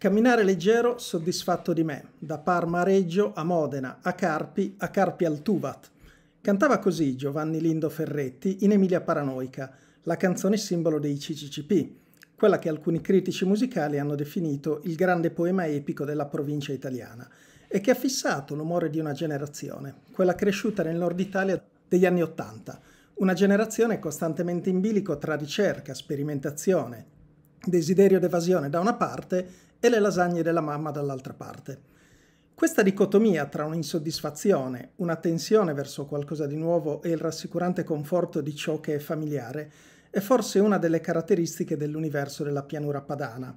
Camminare leggero, soddisfatto di me, da Parma a Reggio a Modena, a Carpi, a Carpi al Tuvat. Cantava così Giovanni Lindo Ferretti in Emilia Paranoica, la canzone simbolo dei CCCP, quella che alcuni critici musicali hanno definito il grande poema epico della provincia italiana e che ha fissato l'umore di una generazione, quella cresciuta nel nord Italia degli anni Ottanta, una generazione costantemente in bilico tra ricerca, sperimentazione, desiderio d'evasione da una parte e le lasagne della mamma dall'altra parte. Questa dicotomia tra un'insoddisfazione, una tensione verso qualcosa di nuovo e il rassicurante conforto di ciò che è familiare è forse una delle caratteristiche dell'universo della pianura padana.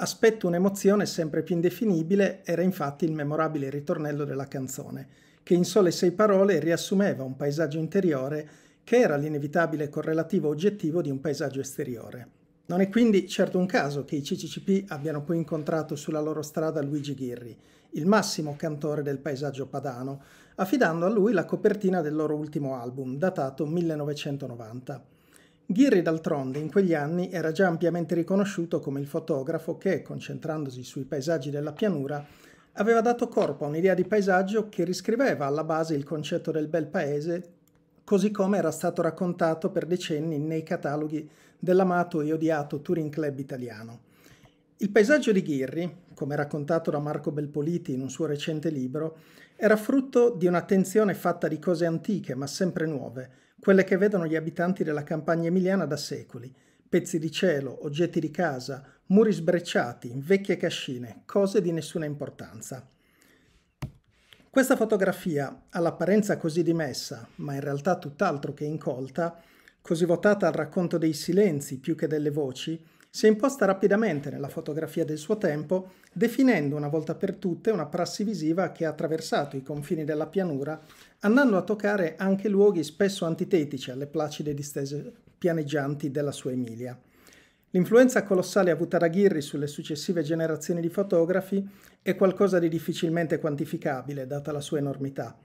Aspetto un'emozione sempre più indefinibile era infatti il memorabile ritornello della canzone, che in sole sei parole riassumeva un paesaggio interiore che era l'inevitabile correlativo oggettivo di un paesaggio esteriore. Non è quindi certo un caso che i CCCP abbiano poi incontrato sulla loro strada Luigi Ghirri, il massimo cantore del paesaggio padano, affidando a lui la copertina del loro ultimo album, datato 1990. Ghirri d'altronde in quegli anni era già ampiamente riconosciuto come il fotografo che, concentrandosi sui paesaggi della pianura, aveva dato corpo a un'idea di paesaggio che riscriveva alla base il concetto del bel paese così come era stato raccontato per decenni nei cataloghi dell'amato e odiato Touring Club italiano. Il paesaggio di Ghirri, come raccontato da Marco Belpoliti in un suo recente libro, era frutto di un'attenzione fatta di cose antiche ma sempre nuove, quelle che vedono gli abitanti della campagna emiliana da secoli, pezzi di cielo, oggetti di casa, muri sbrecciati, vecchie cascine, cose di nessuna importanza. Questa fotografia, all'apparenza così dimessa, ma in realtà tutt'altro che incolta, così votata al racconto dei silenzi più che delle voci, si è imposta rapidamente nella fotografia del suo tempo, definendo una volta per tutte una prassi visiva che ha attraversato i confini della pianura, andando a toccare anche luoghi spesso antitetici alle placide distese pianeggianti della sua Emilia. L'influenza colossale avuta da Ghirri sulle successive generazioni di fotografi è qualcosa di difficilmente quantificabile, data la sua enormità.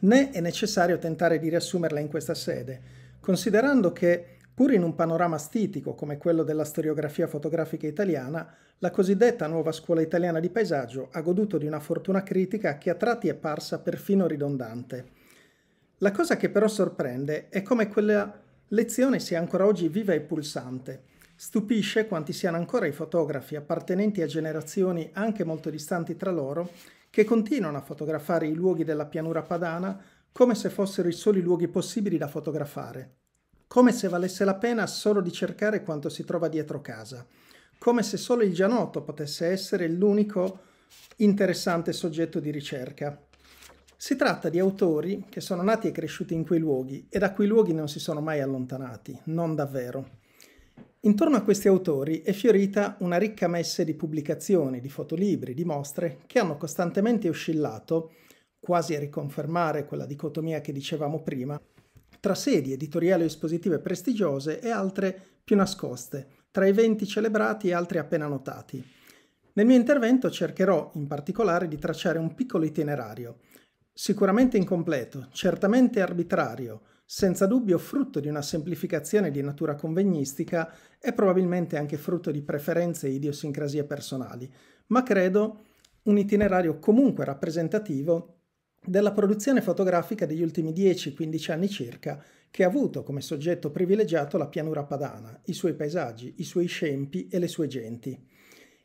Né è necessario tentare di riassumerla in questa sede, considerando che, pur in un panorama stitico come quello della storiografia fotografica italiana, la cosiddetta nuova scuola italiana di paesaggio ha goduto di una fortuna critica che a tratti è parsa perfino ridondante. La cosa che però sorprende è come quella lezione sia ancora oggi viva e pulsante, Stupisce quanti siano ancora i fotografi appartenenti a generazioni anche molto distanti tra loro che continuano a fotografare i luoghi della pianura padana come se fossero i soli luoghi possibili da fotografare, come se valesse la pena solo di cercare quanto si trova dietro casa, come se solo il gianotto potesse essere l'unico interessante soggetto di ricerca. Si tratta di autori che sono nati e cresciuti in quei luoghi e da quei luoghi non si sono mai allontanati, non davvero. Intorno a questi autori è fiorita una ricca messe di pubblicazioni, di fotolibri, di mostre che hanno costantemente oscillato, quasi a riconfermare quella dicotomia che dicevamo prima, tra sedi editoriali o espositive prestigiose e altre più nascoste, tra eventi celebrati e altri appena notati. Nel mio intervento cercherò in particolare di tracciare un piccolo itinerario, sicuramente incompleto, certamente arbitrario, senza dubbio frutto di una semplificazione di natura convegnistica e probabilmente anche frutto di preferenze e idiosincrasie personali, ma credo un itinerario comunque rappresentativo della produzione fotografica degli ultimi 10-15 anni circa, che ha avuto come soggetto privilegiato la pianura padana, i suoi paesaggi, i suoi scempi e le sue genti.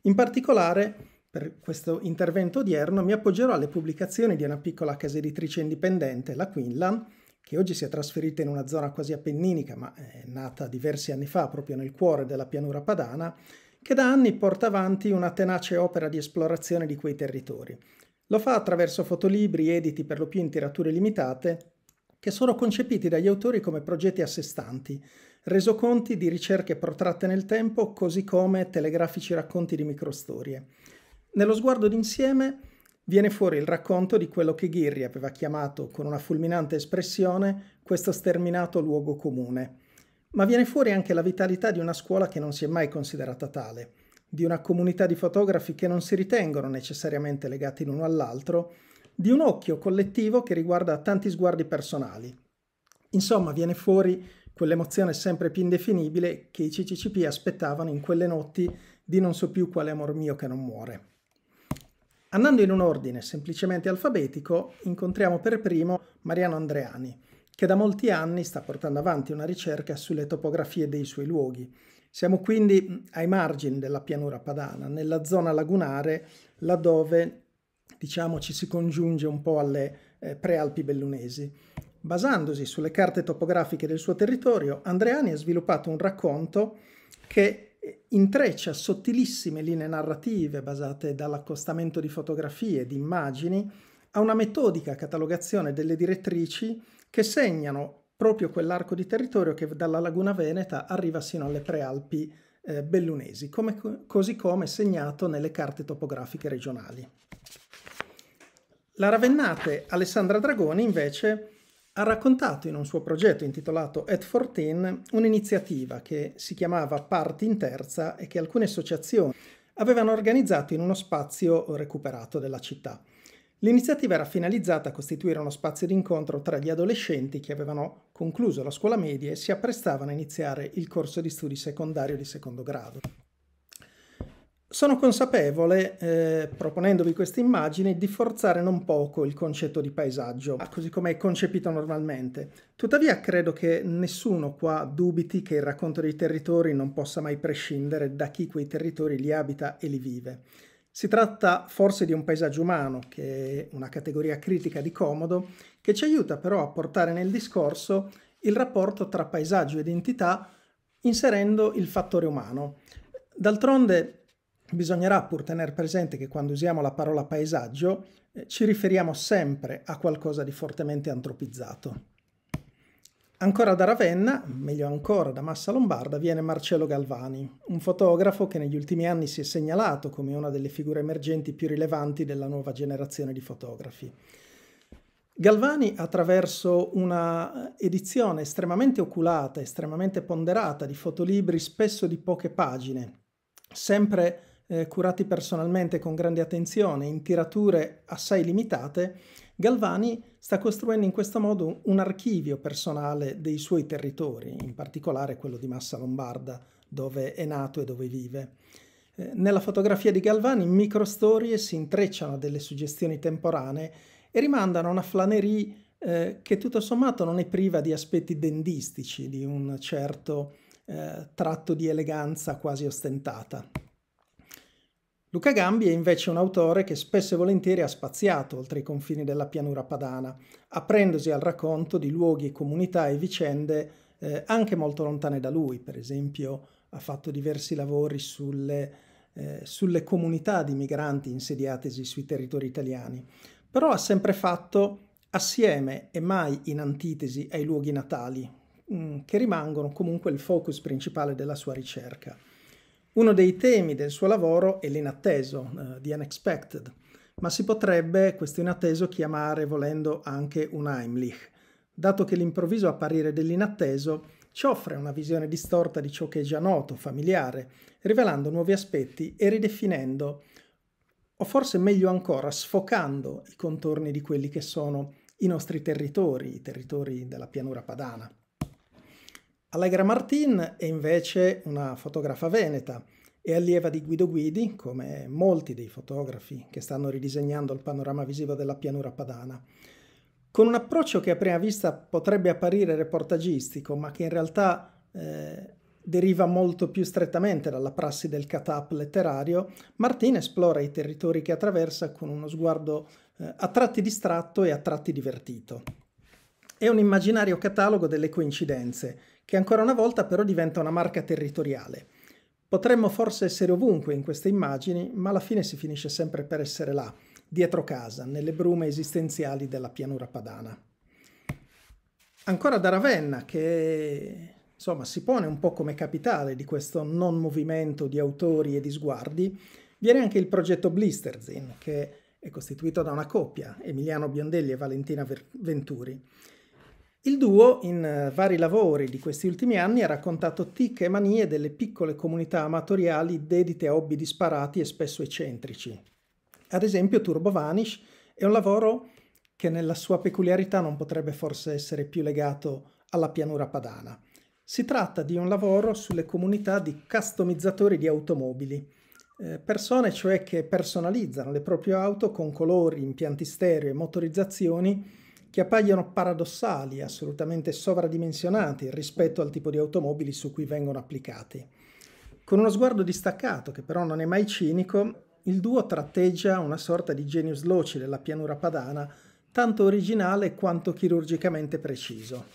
In particolare, per questo intervento odierno mi appoggerò alle pubblicazioni di una piccola casa editrice indipendente, la Quinlan, che oggi si è trasferita in una zona quasi appenninica, ma è eh, nata diversi anni fa proprio nel cuore della pianura padana, che da anni porta avanti una tenace opera di esplorazione di quei territori. Lo fa attraverso fotolibri editi per lo più in tirature limitate, che sono concepiti dagli autori come progetti a sé stanti, resoconti di ricerche protratte nel tempo, così come telegrafici racconti di microstorie. Nello sguardo d'insieme viene fuori il racconto di quello che Ghirri aveva chiamato con una fulminante espressione questo sterminato luogo comune. Ma viene fuori anche la vitalità di una scuola che non si è mai considerata tale, di una comunità di fotografi che non si ritengono necessariamente legati l'uno all'altro, di un occhio collettivo che riguarda tanti sguardi personali. Insomma, viene fuori quell'emozione sempre più indefinibile che i CCCP aspettavano in quelle notti di non so più quale amor mio che non muore. Andando in un ordine semplicemente alfabetico, incontriamo per primo Mariano Andreani, che da molti anni sta portando avanti una ricerca sulle topografie dei suoi luoghi. Siamo quindi mm, ai margini della pianura padana, nella zona lagunare, laddove diciamo, ci si congiunge un po' alle eh, prealpi bellunesi. Basandosi sulle carte topografiche del suo territorio, Andreani ha sviluppato un racconto che intreccia sottilissime linee narrative basate dall'accostamento di fotografie, di immagini, a una metodica catalogazione delle direttrici che segnano proprio quell'arco di territorio che dalla laguna veneta arriva sino alle prealpi eh, bellunesi, come, così come segnato nelle carte topografiche regionali. La Ravennate Alessandra Dragoni invece ha raccontato in un suo progetto intitolato At 14 un'iniziativa che si chiamava Parti in Terza e che alcune associazioni avevano organizzato in uno spazio recuperato della città. L'iniziativa era finalizzata a costituire uno spazio d'incontro tra gli adolescenti che avevano concluso la scuola media e si apprestavano a iniziare il corso di studi secondario di secondo grado. Sono consapevole, eh, proponendovi queste immagini, di forzare non poco il concetto di paesaggio, ah, così come è concepito normalmente. Tuttavia credo che nessuno qua dubiti che il racconto dei territori non possa mai prescindere da chi quei territori li abita e li vive. Si tratta forse di un paesaggio umano, che è una categoria critica di comodo, che ci aiuta però a portare nel discorso il rapporto tra paesaggio e identità inserendo il fattore umano. D'altronde bisognerà pur tenere presente che quando usiamo la parola paesaggio eh, ci riferiamo sempre a qualcosa di fortemente antropizzato. Ancora da Ravenna, meglio ancora da Massa Lombarda, viene Marcello Galvani, un fotografo che negli ultimi anni si è segnalato come una delle figure emergenti più rilevanti della nuova generazione di fotografi. Galvani, attraverso una edizione estremamente oculata, estremamente ponderata di fotolibri, spesso di poche pagine, sempre eh, curati personalmente con grande attenzione in tirature assai limitate, Galvani sta costruendo in questo modo un archivio personale dei suoi territori, in particolare quello di Massa Lombarda, dove è nato e dove vive. Eh, nella fotografia di Galvani microstorie si intrecciano a delle suggestioni temporanee e rimandano a una flanerie eh, che tutto sommato non è priva di aspetti dendistici, di un certo eh, tratto di eleganza quasi ostentata. Luca Gambi è invece un autore che spesso e volentieri ha spaziato oltre i confini della pianura padana, aprendosi al racconto di luoghi, comunità e vicende eh, anche molto lontane da lui. Per esempio ha fatto diversi lavori sulle, eh, sulle comunità di migranti insediatesi sui territori italiani, però ha sempre fatto assieme e mai in antitesi ai luoghi natali, mh, mm, che rimangono comunque il focus principale della sua ricerca. Uno dei temi del suo lavoro è l'inatteso, uh, eh, the unexpected, ma si potrebbe questo inatteso chiamare volendo anche un Heimlich, dato che l'improvviso apparire dell'inatteso ci offre una visione distorta di ciò che è già noto, familiare, rivelando nuovi aspetti e ridefinendo, o forse meglio ancora, sfocando i contorni di quelli che sono i nostri territori, i territori della pianura padana. Allegra Martin è invece una fotografa veneta, e allieva di Guido Guidi, come molti dei fotografi che stanno ridisegnando il panorama visivo della pianura padana. Con un approccio che a prima vista potrebbe apparire reportagistico, ma che in realtà eh, deriva molto più strettamente dalla prassi del catap letterario, Martin esplora i territori che attraversa con uno sguardo eh, a tratti distratto e a tratti divertito. È un immaginario catalogo delle coincidenze, che ancora una volta però diventa una marca territoriale. Potremmo forse essere ovunque in queste immagini, ma alla fine si finisce sempre per essere là, dietro casa, nelle brume esistenziali della pianura padana. Ancora da Ravenna, che insomma si pone un po' come capitale di questo non movimento di autori e di sguardi, viene anche il progetto Blisterzin, che è costituito da una coppia, Emiliano Biondelli e Valentina Venturi. Il duo, in eh, vari lavori di questi ultimi anni, ha raccontato ticche e manie delle piccole comunità amatoriali dedite a hobby disparati e spesso eccentrici. Ad esempio Turbo Vanish è un lavoro che nella sua peculiarità non potrebbe forse essere più legato alla pianura padana. Si tratta di un lavoro sulle comunità di customizzatori di automobili, eh, persone cioè che personalizzano le proprie auto con colori, impianti stereo e motorizzazioni che appaiono paradossali, assolutamente sovradimensionati rispetto al tipo di automobili su cui vengono applicati. Con uno sguardo distaccato, che però non è mai cinico, il duo tratteggia una sorta di genius loci della pianura padana, tanto originale quanto chirurgicamente preciso.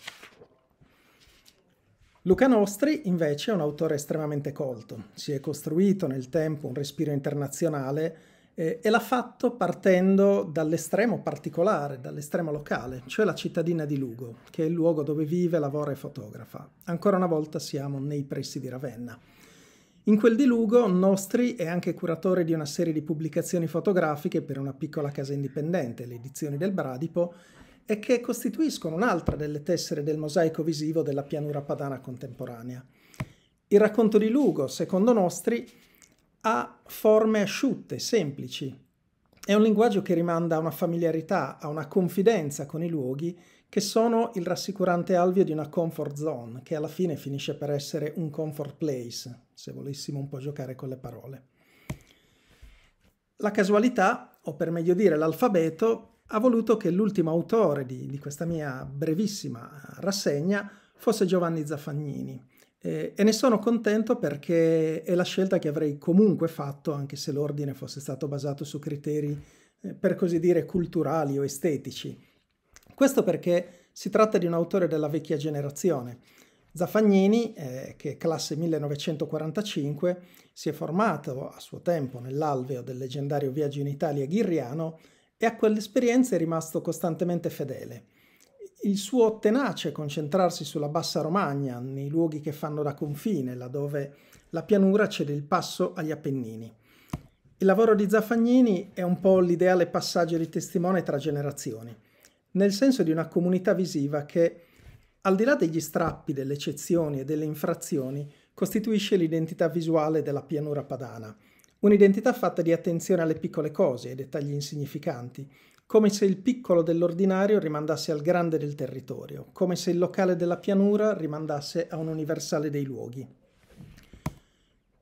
Luca Nostri invece è un autore estremamente colto, si è costruito nel tempo un respiro internazionale eh, e l'ha fatto partendo dall'estremo particolare, dall'estremo locale, cioè la cittadina di Lugo, che è il luogo dove vive, lavora e fotografa. Ancora una volta siamo nei pressi di Ravenna. In quel di Lugo, Nostri è anche curatore di una serie di pubblicazioni fotografiche per una piccola casa indipendente, le edizioni del Bradipo, e che costituiscono un'altra delle tessere del mosaico visivo della pianura padana contemporanea. Il racconto di Lugo, secondo Nostri, ha forme asciutte, semplici. È un linguaggio che rimanda a una familiarità, a una confidenza con i luoghi che sono il rassicurante alveo di una comfort zone, che alla fine finisce per essere un comfort place, se volessimo un po' giocare con le parole. La casualità, o per meglio dire l'alfabeto, ha voluto che l'ultimo autore di, di questa mia brevissima rassegna fosse Giovanni Zaffagnini. E, e ne sono contento perché è la scelta che avrei comunque fatto, anche se l'ordine fosse stato basato su criteri, eh, per così dire, culturali o estetici. Questo perché si tratta di un autore della vecchia generazione. Zaffagnini, eh, che classe 1945, si è formato a suo tempo nell'alveo del leggendario viaggio in Italia ghirriano e a quell'esperienza è rimasto costantemente fedele il suo tenace concentrarsi sulla bassa Romagna, nei luoghi che fanno da confine, laddove la pianura cede il passo agli Appennini. Il lavoro di Zaffagnini è un po' l'ideale passaggio di testimone tra generazioni, nel senso di una comunità visiva che, al di là degli strappi, delle eccezioni e delle infrazioni, costituisce l'identità visuale della pianura padana. Un'identità fatta di attenzione alle piccole cose, ai dettagli insignificanti, come se il piccolo dell'ordinario rimandasse al grande del territorio, come se il locale della pianura rimandasse a un universale dei luoghi.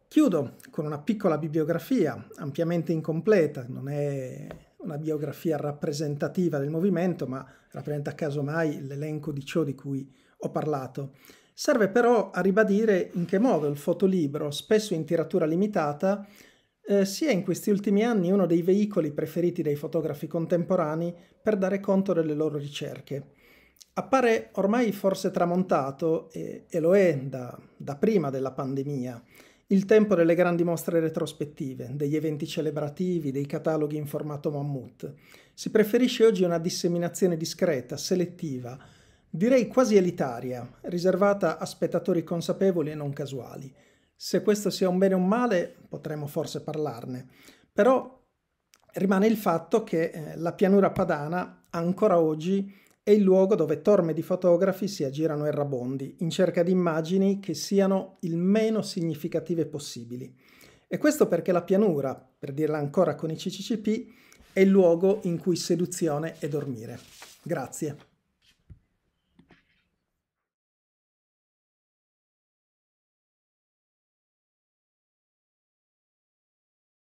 Chiudo con una piccola bibliografia, ampiamente incompleta, non è una biografia rappresentativa del movimento, ma rappresenta casomai l'elenco di ciò di cui ho parlato. Serve però a ribadire in che modo il fotolibro, spesso in tiratura limitata, eh, sia in questi ultimi anni uno dei veicoli preferiti dai fotografi contemporanei per dare conto delle loro ricerche. Appare ormai forse tramontato, e, e lo è da, da prima della pandemia, il tempo delle grandi mostre retrospettive, degli eventi celebrativi, dei cataloghi in formato mammut. Si preferisce oggi una disseminazione discreta, selettiva, direi quasi elitaria, riservata a spettatori consapevoli e non casuali. Se questo sia un bene o un male potremmo forse parlarne, però rimane il fatto che eh, la pianura padana ancora oggi è il luogo dove torme di fotografi si aggirano errabondi in cerca di immagini che siano il meno significative possibili. E questo perché la pianura, per dirla ancora con i CCCP, è il luogo in cui seduzione e dormire. Grazie.